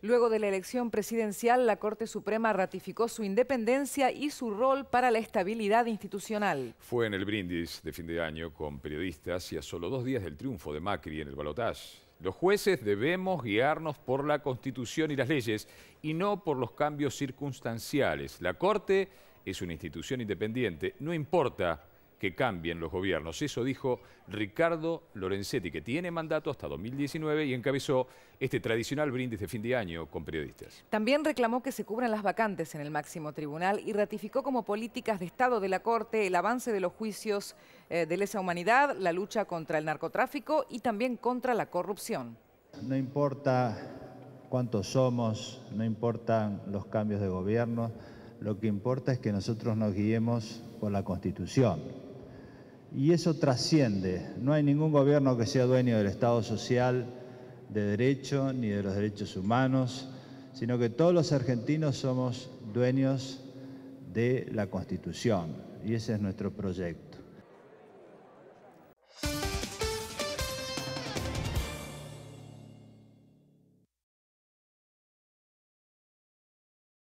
Luego de la elección presidencial, la Corte Suprema ratificó su independencia y su rol para la estabilidad institucional. Fue en el brindis de fin de año con periodistas y a solo dos días del triunfo de Macri en el balotaje. Los jueces debemos guiarnos por la Constitución y las leyes y no por los cambios circunstanciales. La Corte es una institución independiente, no importa que cambien los gobiernos. Eso dijo Ricardo Lorenzetti, que tiene mandato hasta 2019 y encabezó este tradicional brindis de fin de año con periodistas. También reclamó que se cubran las vacantes en el máximo tribunal y ratificó como políticas de Estado de la Corte el avance de los juicios eh, de lesa humanidad, la lucha contra el narcotráfico y también contra la corrupción. No importa cuántos somos, no importan los cambios de gobierno, lo que importa es que nosotros nos guiemos por la Constitución. Y eso trasciende. No hay ningún gobierno que sea dueño del Estado social, de derecho, ni de los derechos humanos, sino que todos los argentinos somos dueños de la Constitución. Y ese es nuestro proyecto.